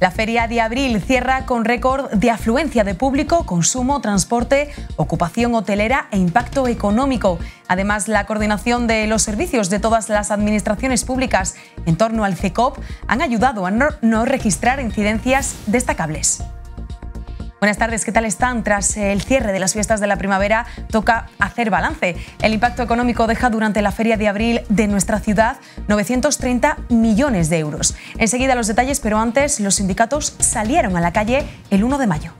La feria de abril cierra con récord de afluencia de público, consumo, transporte, ocupación hotelera e impacto económico. Además, la coordinación de los servicios de todas las administraciones públicas en torno al CECOP han ayudado a no registrar incidencias destacables. Buenas tardes, ¿qué tal están? Tras el cierre de las fiestas de la primavera, toca hacer balance. El impacto económico deja durante la feria de abril de nuestra ciudad 930 millones de euros. Enseguida los detalles, pero antes los sindicatos salieron a la calle el 1 de mayo.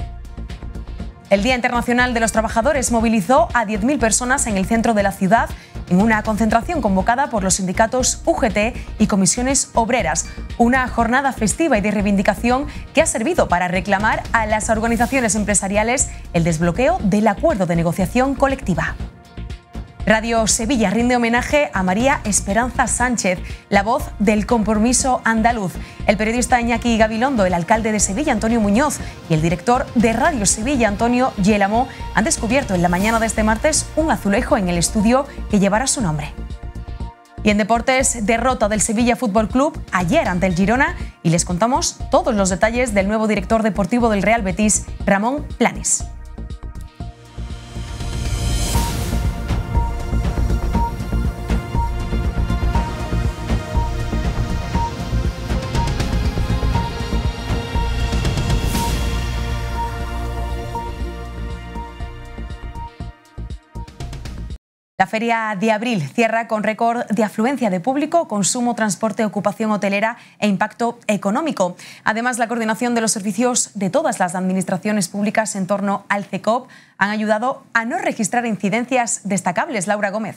El Día Internacional de los Trabajadores movilizó a 10.000 personas en el centro de la ciudad en una concentración convocada por los sindicatos UGT y comisiones obreras. Una jornada festiva y de reivindicación que ha servido para reclamar a las organizaciones empresariales el desbloqueo del acuerdo de negociación colectiva. Radio Sevilla rinde homenaje a María Esperanza Sánchez, la voz del compromiso andaluz. El periodista Iñaki Gabilondo, el alcalde de Sevilla, Antonio Muñoz, y el director de Radio Sevilla, Antonio Yelamo, han descubierto en la mañana de este martes un azulejo en el estudio que llevará su nombre. Y en deportes, derrota del Sevilla Fútbol Club ayer ante el Girona y les contamos todos los detalles del nuevo director deportivo del Real Betis, Ramón Planes. La feria de abril cierra con récord de afluencia de público, consumo, transporte, ocupación hotelera e impacto económico. Además, la coordinación de los servicios de todas las administraciones públicas en torno al CECOP han ayudado a no registrar incidencias destacables. Laura Gómez.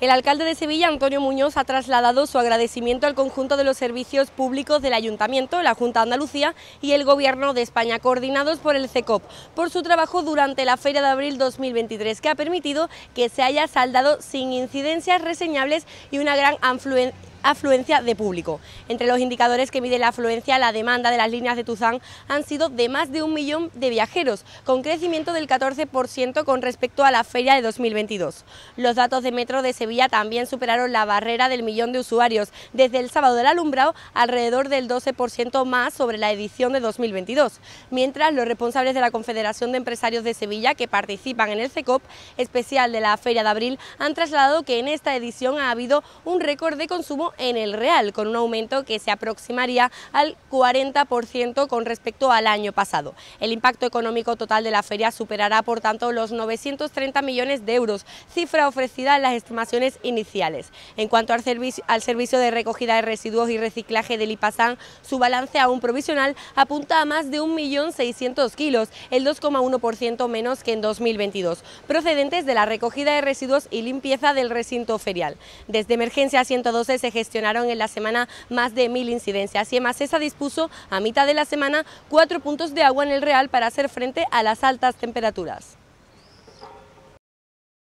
El alcalde de Sevilla, Antonio Muñoz, ha trasladado su agradecimiento al conjunto de los servicios públicos del Ayuntamiento, la Junta de Andalucía y el Gobierno de España, coordinados por el CECOP, por su trabajo durante la Feria de Abril 2023, que ha permitido que se haya saldado sin incidencias reseñables y una gran afluencia afluencia de público. Entre los indicadores que mide la afluencia, la demanda de las líneas de Tuzán han sido de más de un millón de viajeros, con crecimiento del 14% con respecto a la feria de 2022. Los datos de Metro de Sevilla también superaron la barrera del millón de usuarios, desde el sábado del alumbrado alrededor del 12% más sobre la edición de 2022, mientras los responsables de la Confederación de Empresarios de Sevilla que participan en el CECOP, especial de la Feria de Abril, han trasladado que en esta edición ha habido un récord de consumo en el real, con un aumento que se aproximaría al 40% con respecto al año pasado. El impacto económico total de la feria superará, por tanto, los 930 millones de euros, cifra ofrecida en las estimaciones iniciales. En cuanto al, servicio, al servicio de recogida de residuos y reciclaje del IPASAN, su balance aún provisional apunta a más de 1.600.000 kilos, el 2,1% menos que en 2022, procedentes de la recogida de residuos y limpieza del recinto ferial. Desde Emergencia 112 se gestionaron en la semana más de mil incidencias. Y esa dispuso a mitad de la semana cuatro puntos de agua en el Real para hacer frente a las altas temperaturas.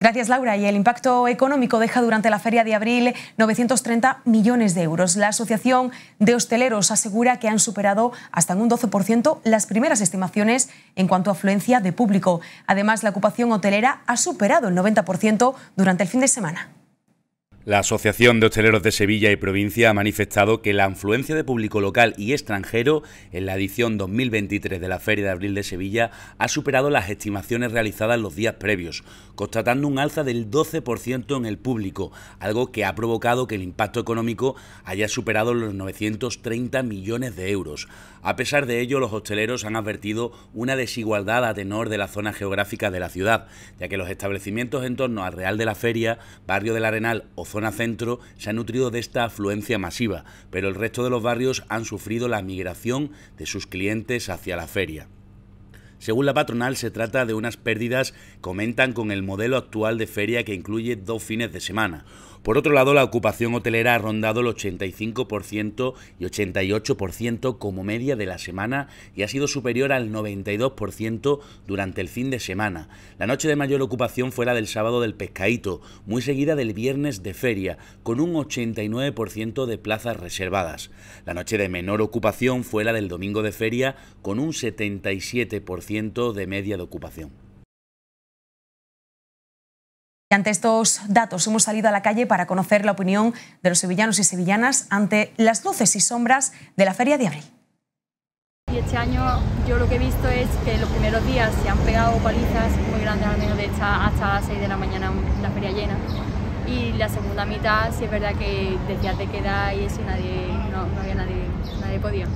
Gracias, Laura. Y el impacto económico deja durante la feria de abril 930 millones de euros. La Asociación de Hosteleros asegura que han superado hasta en un 12% las primeras estimaciones en cuanto a afluencia de público. Además, la ocupación hotelera ha superado el 90% durante el fin de semana. La Asociación de Hosteleros de Sevilla y Provincia ha manifestado que la influencia de público local y extranjero en la edición 2023 de la Feria de Abril de Sevilla ha superado las estimaciones realizadas los días previos, constatando un alza del 12% en el público, algo que ha provocado que el impacto económico haya superado los 930 millones de euros. A pesar de ello, los hosteleros han advertido una desigualdad a tenor de la zona geográfica de la ciudad, ya que los establecimientos en torno al Real de la Feria, Barrio del Arenal o zona centro se ha nutrido de esta afluencia masiva, pero el resto de los barrios han sufrido la migración de sus clientes hacia la feria. Según la patronal, se trata de unas pérdidas, comentan, con el modelo actual de feria que incluye dos fines de semana. Por otro lado, la ocupación hotelera ha rondado el 85% y 88% como media de la semana y ha sido superior al 92% durante el fin de semana. La noche de mayor ocupación fue la del sábado del Pescaíto, muy seguida del viernes de feria, con un 89% de plazas reservadas. La noche de menor ocupación fue la del domingo de feria, con un 77% de media de ocupación. Y ante estos datos hemos salido a la calle para conocer la opinión de los sevillanos y sevillanas ante las luces y sombras de la Feria de Abril. Y este año yo lo que he visto es que los primeros días se han pegado palizas muy grandes, al menos hasta las 6 de la mañana la feria llena. Y la segunda mitad si es verdad que decías de queda y eso nadie, no había nadie, nadie podía.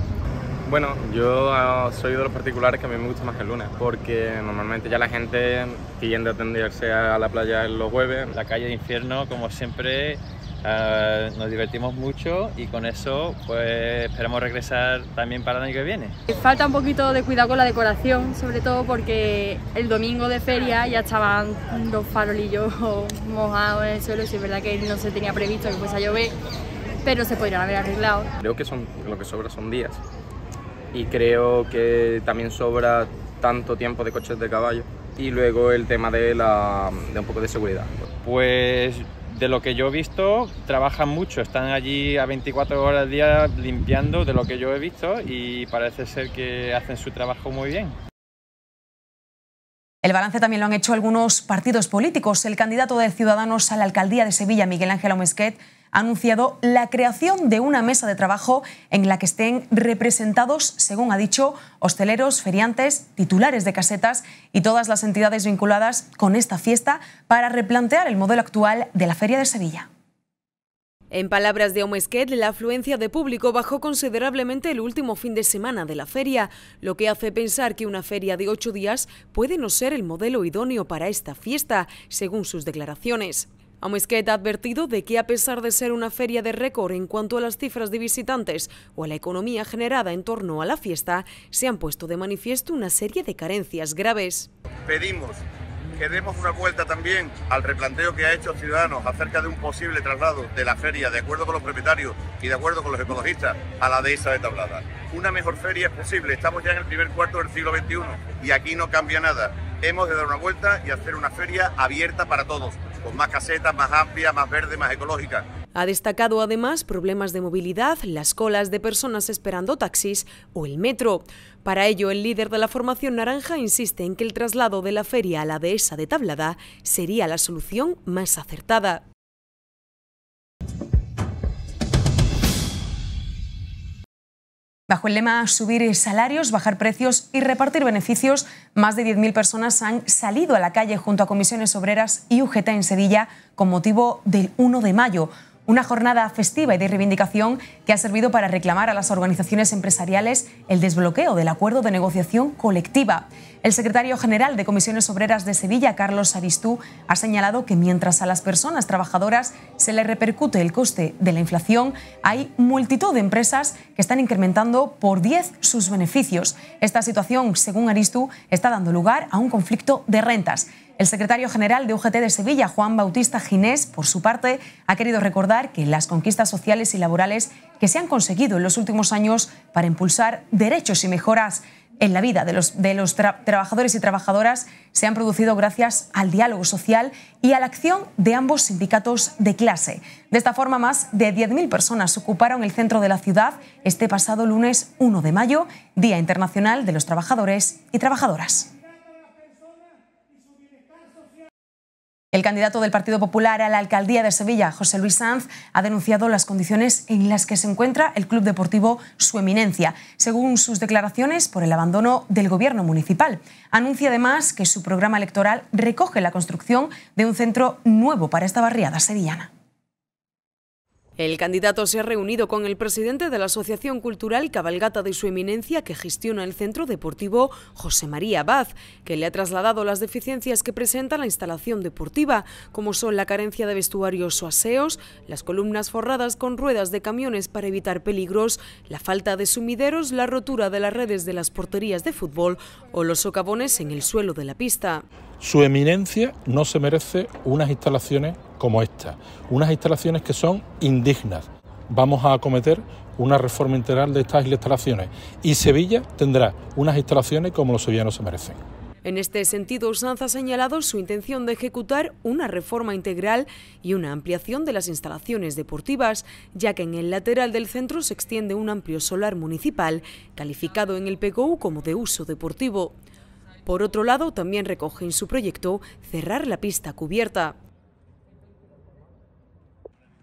Bueno, yo ah, soy de los particulares que a mí me gusta más que el lunes, porque normalmente ya la gente tiende a atenderse a la playa los jueves. La calle de infierno, como siempre, ah, nos divertimos mucho y con eso pues esperamos regresar también para el año que viene. Falta un poquito de cuidado con la decoración, sobre todo porque el domingo de feria ya estaban los farolillos mojados en el suelo, y es verdad que no se tenía previsto que fuese a llover pero se podrían haber arreglado. Creo que son, lo que sobra son días, y creo que también sobra tanto tiempo de coches de caballo. Y luego el tema de, la, de un poco de seguridad. Pues de lo que yo he visto, trabajan mucho, están allí a 24 horas al día limpiando de lo que yo he visto y parece ser que hacen su trabajo muy bien. El balance también lo han hecho algunos partidos políticos. El candidato de Ciudadanos a la alcaldía de Sevilla, Miguel Ángel Omesquet, ha anunciado la creación de una mesa de trabajo en la que estén representados, según ha dicho, hosteleros, feriantes, titulares de casetas y todas las entidades vinculadas con esta fiesta para replantear el modelo actual de la Feria de Sevilla. En palabras de Omesquet, la afluencia de público bajó considerablemente el último fin de semana de la feria, lo que hace pensar que una feria de ocho días puede no ser el modelo idóneo para esta fiesta, según sus declaraciones. Omesquet ha advertido de que a pesar de ser una feria de récord en cuanto a las cifras de visitantes o a la economía generada en torno a la fiesta, se han puesto de manifiesto una serie de carencias graves. Pedimos que demos una vuelta también al replanteo que ha hecho Ciudadanos acerca de un posible traslado de la feria, de acuerdo con los propietarios y de acuerdo con los ecologistas, a la dehesa de Tablada. Una mejor feria es posible, estamos ya en el primer cuarto del siglo XXI y aquí no cambia nada. Hemos de dar una vuelta y hacer una feria abierta para todos, con más casetas, más amplia, más verde, más ecológica. Ha destacado además problemas de movilidad, las colas de personas esperando taxis o el metro. Para ello, el líder de la formación naranja insiste en que el traslado de la feria a la dehesa de Tablada sería la solución más acertada. Bajo el lema subir salarios, bajar precios y repartir beneficios, más de 10.000 personas han salido a la calle junto a comisiones obreras y UGT en Sevilla con motivo del 1 de mayo, una jornada festiva y de reivindicación que ha servido para reclamar a las organizaciones empresariales el desbloqueo del acuerdo de negociación colectiva. El secretario general de Comisiones Obreras de Sevilla, Carlos Aristú, ha señalado que mientras a las personas trabajadoras se les repercute el coste de la inflación, hay multitud de empresas que están incrementando por 10 sus beneficios. Esta situación, según Aristú, está dando lugar a un conflicto de rentas. El secretario general de UGT de Sevilla, Juan Bautista Ginés, por su parte, ha querido recordar que las conquistas sociales y laborales que se han conseguido en los últimos años para impulsar derechos y mejoras en la vida de los, trabajadores y trabajadoras se han producido gracias al diálogo social y a la acción de ambos sindicatos de clase. De esta forma, más de 10.000 personas ocuparon el centro de la ciudad este pasado lunes 1 de mayo, Día Internacional de los Trabajadores y Trabajadoras. El candidato del Partido Popular a la alcaldía de Sevilla, José Luis Sanz, ha denunciado las condiciones en las que se encuentra el club deportivo Su Eminencia, según sus declaraciones por el abandono del gobierno municipal. Anuncia además que su programa electoral recoge la construcción de un centro nuevo para esta barriada sevillana. El candidato se ha reunido con el presidente de la Asociación Cultural Cabalgata de Su Eminencia que gestiona el centro deportivo José María Abad, que le ha trasladado las deficiencias que presenta la instalación deportiva, como son la carencia de vestuarios o aseos, las columnas forradas con ruedas de camiones para evitar peligros, la falta de sumideros, la rotura de las redes de las porterías de fútbol o los socavones en el suelo de la pista. Su eminencia no se merece unas instalaciones como esta, unas instalaciones que son indignas. Vamos a acometer una reforma integral de estas instalaciones y Sevilla tendrá unas instalaciones como los sevillanos se merecen. En este sentido, Sanz ha señalado su intención de ejecutar una reforma integral y una ampliación de las instalaciones deportivas, ya que en el lateral del centro se extiende un amplio solar municipal, calificado en el PGU como de uso deportivo. Por otro lado, también recoge en su proyecto cerrar la pista cubierta.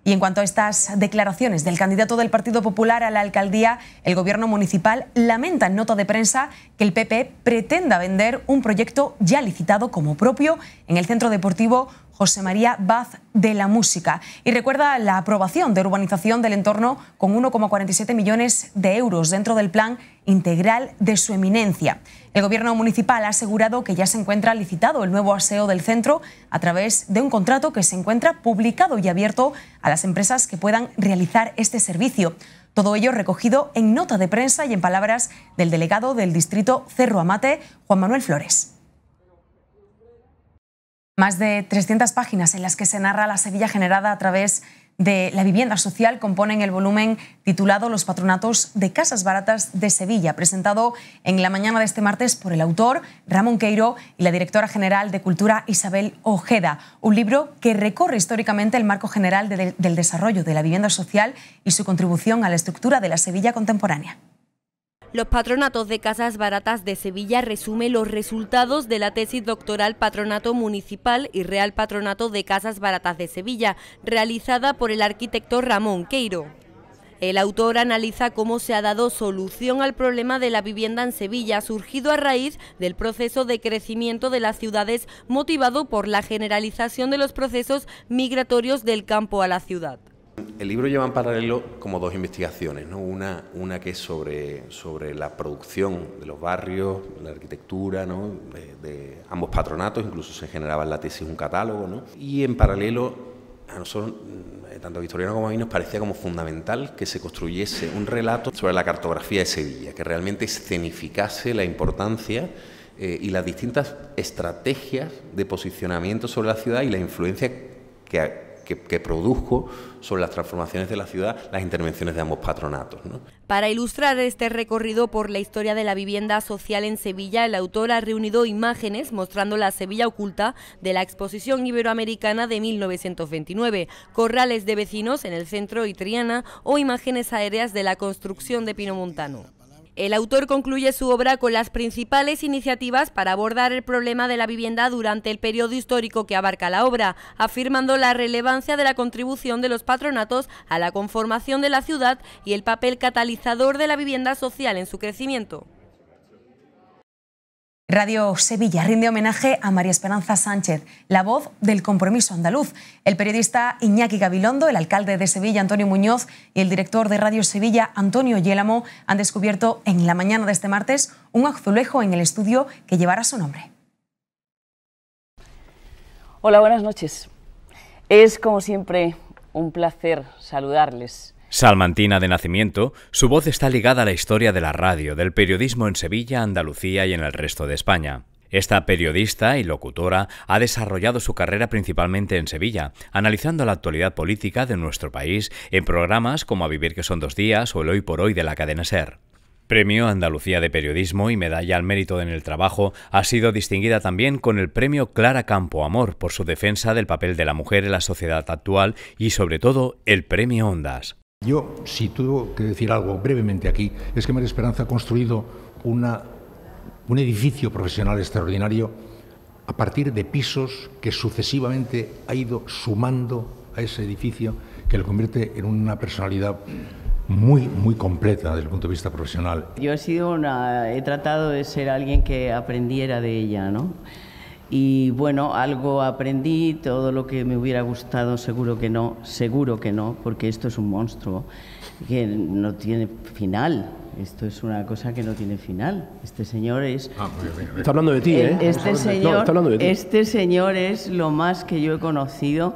Y en cuanto a estas declaraciones del candidato del Partido Popular a la alcaldía, el gobierno municipal lamenta en nota de prensa que el PP pretenda vender un proyecto ya licitado como propio en el centro deportivo José María Baz de la Música. Y recuerda la aprobación de urbanización del entorno con 1,47 millones de euros dentro del plan integral de su eminencia. El Gobierno municipal ha asegurado que ya se encuentra licitado el nuevo aseo del centro a través de un contrato que se encuentra publicado y abierto a las empresas que puedan realizar este servicio. Todo ello recogido en nota de prensa y en palabras del delegado del distrito Cerro Amate, Juan Manuel Flores más de 300 páginas en las que se narra la Sevilla generada a través de la vivienda social componen el volumen titulado Los patronatos de casas baratas de Sevilla, presentado en la mañana de este martes por el autor Ramón Queiro y la directora general de Cultura Isabel Ojeda, un libro que recorre históricamente el marco general del desarrollo de la vivienda social y su contribución a la estructura de la Sevilla contemporánea. Los patronatos de casas baratas de Sevilla resume los resultados de la tesis doctoral Patronato Municipal y Real Patronato de Casas Baratas de Sevilla, realizada por el arquitecto Ramón Queiro. El autor analiza cómo se ha dado solución al problema de la vivienda en Sevilla, surgido a raíz del proceso de crecimiento de las ciudades motivado por la generalización de los procesos migratorios del campo a la ciudad. El libro lleva en paralelo como dos investigaciones, ¿no? una, una que es sobre, sobre la producción de los barrios, la arquitectura, ¿no? de, ambos patronatos, incluso se generaba en la tesis un catálogo, ¿no? y en paralelo a nosotros, eh, tanto a Victoriano como a mí, nos parecía como fundamental que se construyese un relato sobre la cartografía de Sevilla, que realmente escenificase la importancia eh, y las distintas estrategias de posicionamiento sobre la ciudad y la influencia que que, produjo sobre las transformaciones de la ciudad las intervenciones de ambos patronatos. Para ilustrar este recorrido por la historia de la vivienda social en Sevilla, el autor ha reunido imágenes mostrando la Sevilla oculta de la exposición iberoamericana de 1929, corrales de vecinos en el centro y Triana o imágenes aéreas de la construcción de Pinomontano. El autor concluye su obra con las principales iniciativas para abordar el problema de la vivienda durante el periodo histórico que abarca la obra, afirmando la relevancia de la contribución de los patronatos a la conformación de la ciudad y el papel catalizador de la vivienda social en su crecimiento. Radio Sevilla rinde homenaje a María Esperanza Sánchez, la voz del compromiso andaluz. El periodista Iñaki Gabilondo, el alcalde de Sevilla Antonio Muñoz y el director de Radio Sevilla Antonio Yélamo han descubierto en la mañana de este martes un azulejo en el estudio que llevará su nombre. Hola, buenas noches. Es como siempre un placer saludarles. Salmantina de nacimiento, su voz está ligada a la historia de la radio, del periodismo en Sevilla, Andalucía y en el resto de España. Esta periodista y locutora ha desarrollado su carrera principalmente en Sevilla, analizando la actualidad política de nuestro país en programas como A Vivir que son dos días o El Hoy por Hoy de la cadena Ser. Premio Andalucía de Periodismo y Medalla al Mérito en el Trabajo, ha sido distinguida también con el Premio Clara Campo Amor por su defensa del papel de la mujer en la sociedad actual y sobre todo el Premio Ondas. Yo, si tuve que decir algo brevemente aquí, es que María Esperanza ha construido una, un edificio profesional extraordinario a partir de pisos que sucesivamente ha ido sumando a ese edificio que lo convierte en una personalidad muy, muy completa desde el punto de vista profesional. Yo he sido una, he tratado de ser alguien que aprendiera de ella, ¿no? y bueno, algo aprendí, todo lo que me hubiera gustado, seguro que no, seguro que no, porque esto es un monstruo que no tiene final. Esto es una cosa que no tiene final. Este señor es. Ah, Está hablando de ti, ¿eh? ¿eh? Este señor, este señor es lo más que yo he conocido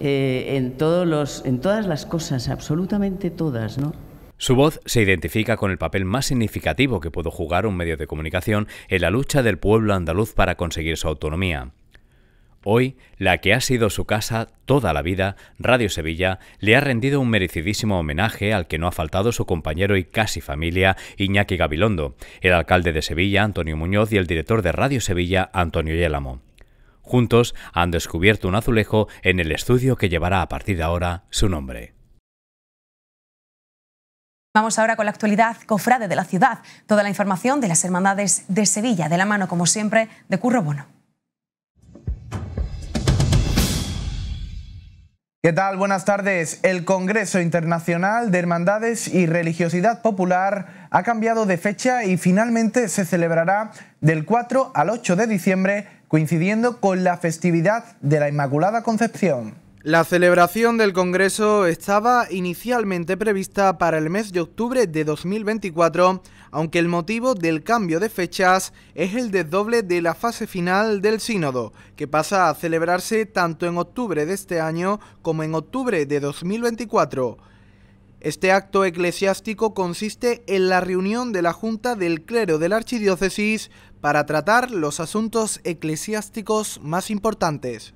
eh, en, todos los, en todas las cosas, absolutamente todas, ¿no? Su voz se identifica con el papel más significativo que pudo jugar un medio de comunicación en la lucha del pueblo andaluz para conseguir su autonomía. Hoy, la que ha sido su casa toda la vida, Radio Sevilla, le ha rendido un merecidísimo homenaje al que no ha faltado su compañero y casi familia, Iñaki Gabilondo, el alcalde de Sevilla, Antonio Muñoz, y el director de Radio Sevilla, Antonio Yélamo. Juntos han descubierto un azulejo en el estudio que llevará a partir de ahora su nombre. Vamos ahora con la actualidad cofrade de la ciudad. Toda la información de las Hermandades de Sevilla, de la mano, como siempre, de Curro Bono. ¿Qué tal? Buenas tardes. El Congreso Internacional de Hermandades y Religiosidad Popular ha cambiado de fecha y finalmente se celebrará del 4 al 8 de diciembre, coincidiendo con la festividad de la Inmaculada Concepción. La celebración del Congreso estaba inicialmente prevista para el mes de octubre de 2024, aunque el motivo del cambio de fechas es el desdoble de la fase final del sínodo, que pasa a celebrarse tanto en octubre de este año como en octubre de 2024. Este acto eclesiástico consiste en la reunión de la Junta del Clero de la Archidiócesis para tratar los asuntos eclesiásticos más importantes.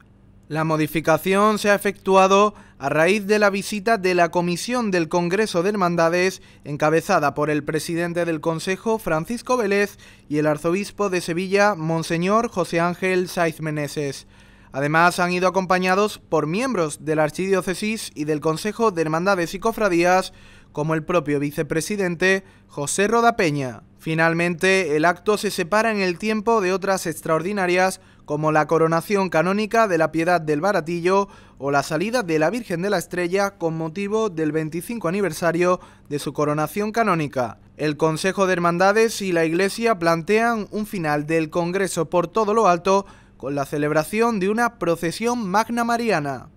La modificación se ha efectuado a raíz de la visita de la Comisión del Congreso de Hermandades, encabezada por el presidente del Consejo, Francisco Vélez, y el arzobispo de Sevilla, Monseñor José Ángel Saiz Meneses. Además, han ido acompañados por miembros de la Archidiócesis y del Consejo de Hermandades y Cofradías, como el propio vicepresidente José Rodapeña. Finalmente, el acto se separa en el tiempo de otras extraordinarias como la coronación canónica de la Piedad del Baratillo o la salida de la Virgen de la Estrella con motivo del 25 aniversario de su coronación canónica. El Consejo de Hermandades y la Iglesia plantean un final del Congreso por todo lo alto con la celebración de una procesión magna mariana.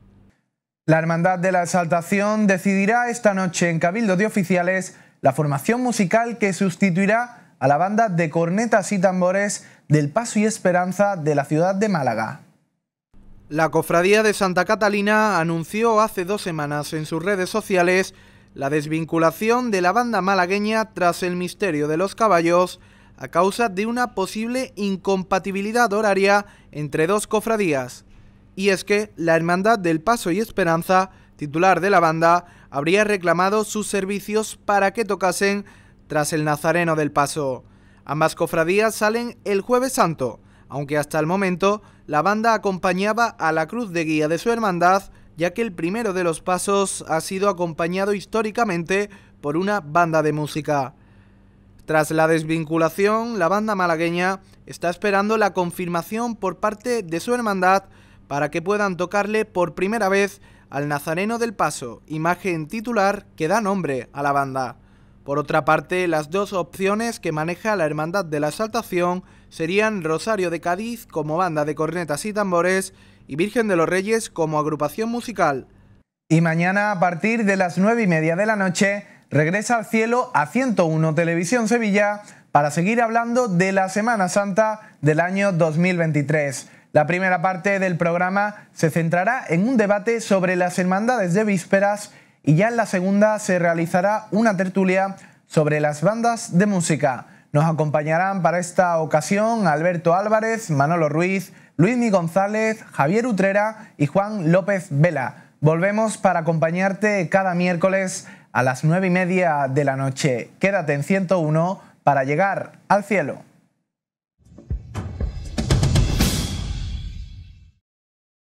La Hermandad de la Exaltación decidirá esta noche en Cabildo de Oficiales la formación musical que sustituirá a la banda de cornetas y tambores del Paso y Esperanza de la ciudad de Málaga. La Cofradía de Santa Catalina anunció hace dos semanas en sus redes sociales la desvinculación de la banda malagueña tras el misterio de los caballos a causa de una posible incompatibilidad horaria entre dos cofradías. Y es que la Hermandad del Paso y Esperanza, titular de la banda, habría reclamado sus servicios para que tocasen tras el Nazareno del Paso. Ambas cofradías salen el jueves santo, aunque hasta el momento la banda acompañaba a la cruz de guía de su hermandad, ya que el primero de los pasos ha sido acompañado históricamente por una banda de música. Tras la desvinculación, la banda malagueña está esperando la confirmación por parte de su hermandad para que puedan tocarle por primera vez al Nazareno del Paso, imagen titular que da nombre a la banda. Por otra parte, las dos opciones que maneja la Hermandad de la Exaltación serían Rosario de Cádiz como banda de cornetas y tambores y Virgen de los Reyes como agrupación musical. Y mañana a partir de las 9 y media de la noche regresa al cielo a 101 Televisión Sevilla para seguir hablando de la Semana Santa del año 2023. La primera parte del programa se centrará en un debate sobre las hermandades de vísperas y ya en la segunda se realizará una tertulia sobre las bandas de música. Nos acompañarán para esta ocasión Alberto Álvarez, Manolo Ruiz, Luismi González, Javier Utrera y Juan López Vela. Volvemos para acompañarte cada miércoles a las nueve y media de la noche. Quédate en 101 para llegar al cielo.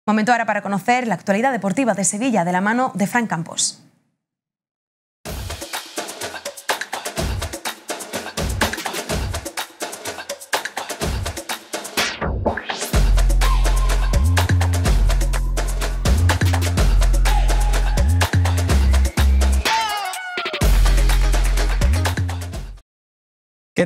Momento ahora para conocer la actualidad deportiva de Sevilla de la mano de Frank Campos.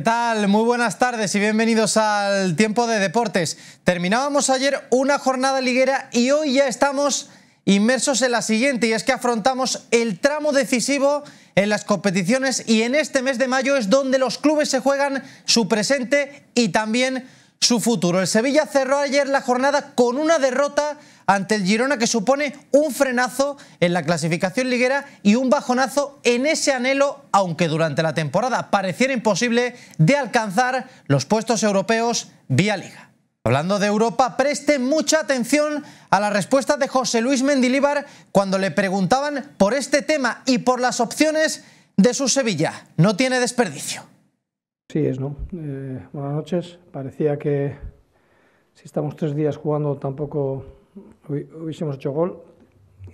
tal? Muy buenas tardes y bienvenidos al Tiempo de Deportes. Terminábamos ayer una jornada liguera y hoy ya estamos inmersos en la siguiente y es que afrontamos el tramo decisivo en las competiciones y en este mes de mayo es donde los clubes se juegan su presente y también su futuro. El Sevilla cerró ayer la jornada con una derrota ante el Girona que supone un frenazo en la clasificación liguera y un bajonazo en ese anhelo, aunque durante la temporada pareciera imposible, de alcanzar los puestos europeos vía liga. Hablando de Europa, preste mucha atención a la respuesta de José Luis Mendilíbar cuando le preguntaban por este tema y por las opciones de su Sevilla. No tiene desperdicio. Sí, es, ¿no? Eh, buenas noches. Parecía que si estamos tres días jugando tampoco hubiésemos hecho gol.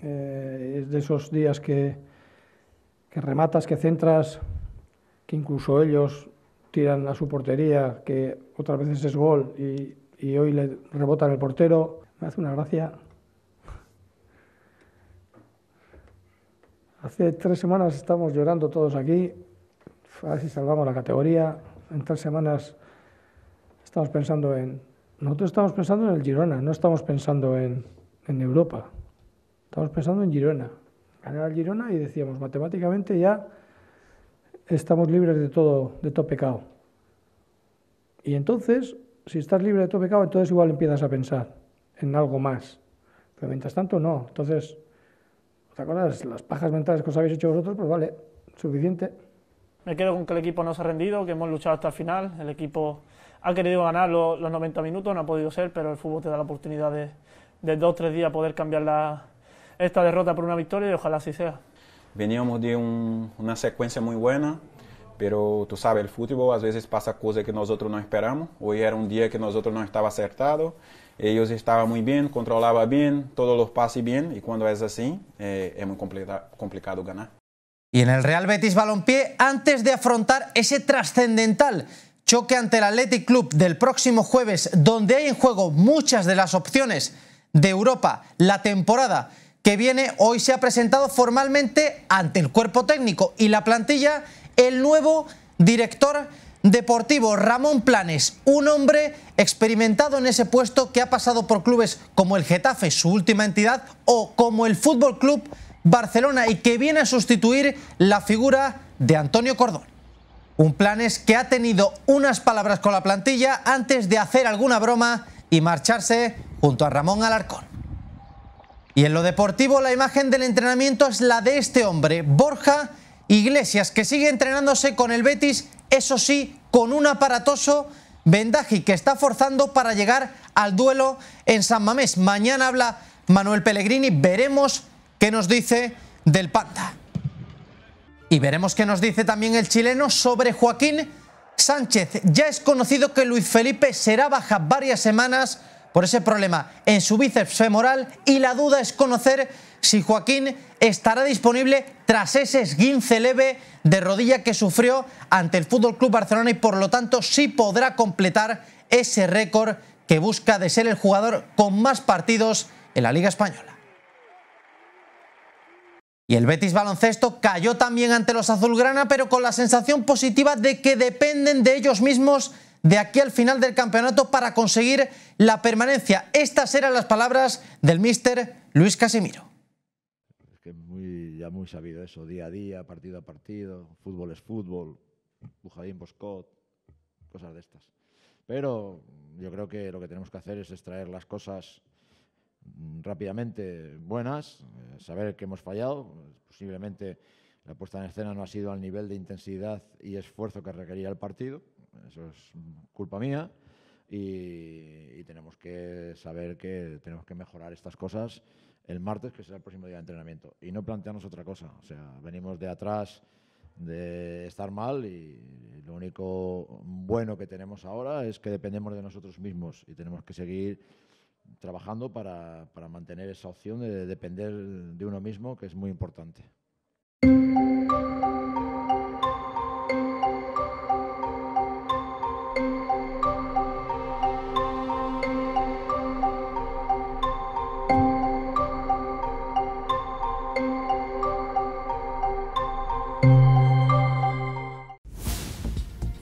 Eh, es de esos días que, que, rematas, que centras, que incluso ellos tiran a su portería, que otras veces es gol y, hoy le rebotan el portero. Me hace una gracia. Hace tres semanas estamos llorando todos aquí, a salvamos la categoría. En tres semanas estamos pensando en... Nosotros estamos pensando en el Girona, no estamos pensando en, en Europa. Estamos pensando en Girona. Ganar al Girona y decíamos, matemáticamente ya estamos libres de todo, de todo pecado. Y entonces, si estás libre de todo pecado, entonces igual empiezas a pensar en algo más. Pero mientras tanto, no. Entonces, las pajas mentales que os habéis hecho vosotros, pues vale, suficiente. Me quedo con que el equipo no se ha rendido, que hemos luchado hasta el final. El equipo ha querido ganar los 90 minutos, no ha podido ser, pero el fútbol te da la oportunidad de, de dos o tres días poder cambiar la, esta derrota por una victoria y ojalá así sea. Veníamos de una secuencia muy buena, pero tú sabes, el fútbol a veces pasa cosas que nosotros no esperamos. Hoy era un día que nosotros no estaba acertado. Ellos estaban muy bien, controlaba bien, todos los pases bien, y cuando es así, eh, es muy complicado ganar. Y en el Real Betis Balompié, antes de afrontar ese trascendental choque ante el Athletic Club del próximo jueves, donde hay en juego muchas de las opciones de Europa. La temporada que viene hoy se ha presentado formalmente ante el cuerpo técnico y la plantilla el nuevo director deportivo Ramón Planes, un hombre experimentado en ese puesto que ha pasado por clubes como el Getafe, su última entidad, o como el Fútbol Club Barcelona y que viene a sustituir la figura de Antonio Cordón. Un Planes que ha tenido unas palabras con la plantilla antes de hacer alguna broma y marcharse junto a Ramón Alarcón. Y en lo deportivo la imagen del entrenamiento es la de este hombre, Borja Iglesias, que sigue entrenándose con el Betis, eso sí, con un aparatoso vendaje que está forzando para llegar al duelo en San Mamés. Mañana habla Manuel Pellegrini, veremos qué nos dice del Panta. Y veremos qué nos dice también el chileno sobre Joaquín Sánchez. Ya es conocido que Luis Felipe será baja varias semanas por ese problema en su bíceps femoral y la duda es conocer si Joaquín estará disponible tras ese esguince leve de rodilla que sufrió ante el Fútbol Club Barcelona y por lo tanto si podrá completar ese récord que busca de ser el jugador con más partidos en la Liga española. Y el Betis Baloncesto cayó también ante los azulgrana, pero con la sensación positiva de que dependen de ellos mismos de aquí al final del campeonato para conseguir la permanencia. Estas eran las palabras del míster Luis Casimiro. Es que muy, ya muy sabido eso, día a día, partido a partido, fútbol es fútbol, Bujadín Boscot, cosas de estas. Pero yo creo que lo que tenemos que hacer es extraer las cosas Mm, rápidamente buenas, eh, saber que hemos fallado, pues, posiblemente la puesta en escena no ha sido al nivel de intensidad y esfuerzo que requería el partido, eso es culpa mía, y, y tenemos que saber que tenemos que mejorar estas cosas el martes, que será el próximo día de entrenamiento, y no plantearnos otra cosa, o sea, venimos de atrás de estar mal y lo único bueno que tenemos ahora es que dependemos de nosotros mismos y tenemos que seguir trabajando para, para mantener esa opción de depender de uno mismo, que es muy importante.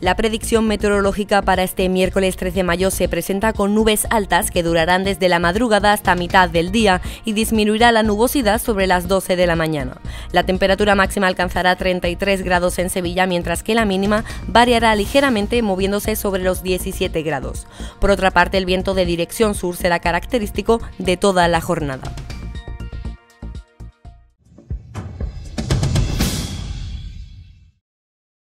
La predicción meteorológica para este miércoles 13 de mayo se presenta con nubes altas que durarán desde la madrugada hasta mitad del día y disminuirá la nubosidad sobre las 12 de la mañana. La temperatura máxima alcanzará 33 grados en Sevilla, mientras que la mínima variará ligeramente moviéndose sobre los 17 grados. Por otra parte, el viento de dirección sur será característico de toda la jornada.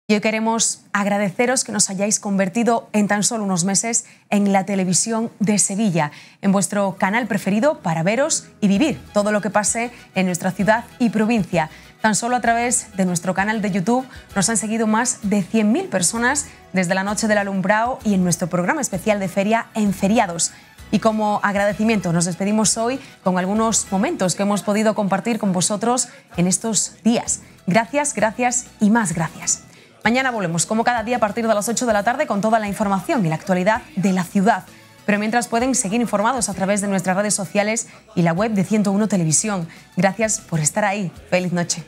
Y hoy queremos agradeceros que nos hayáis convertido en tan solo unos meses en la televisión de Sevilla, en vuestro canal preferido para veros y vivir todo lo que pase en nuestra ciudad y provincia. Tan solo a través de nuestro canal de YouTube nos han seguido más de 100.000 personas desde la noche del alumbrado y en nuestro programa especial de feria en feriados. Y como agradecimiento nos despedimos hoy con algunos momentos que hemos podido compartir con vosotros en estos días. Gracias, gracias y más gracias. Mañana volvemos, como cada día, a partir de las 8 de la tarde, con toda la información y la actualidad de la ciudad. Pero mientras pueden seguir informados a través de nuestras redes sociales y la web de 101 Televisión. Gracias por estar ahí. Feliz noche.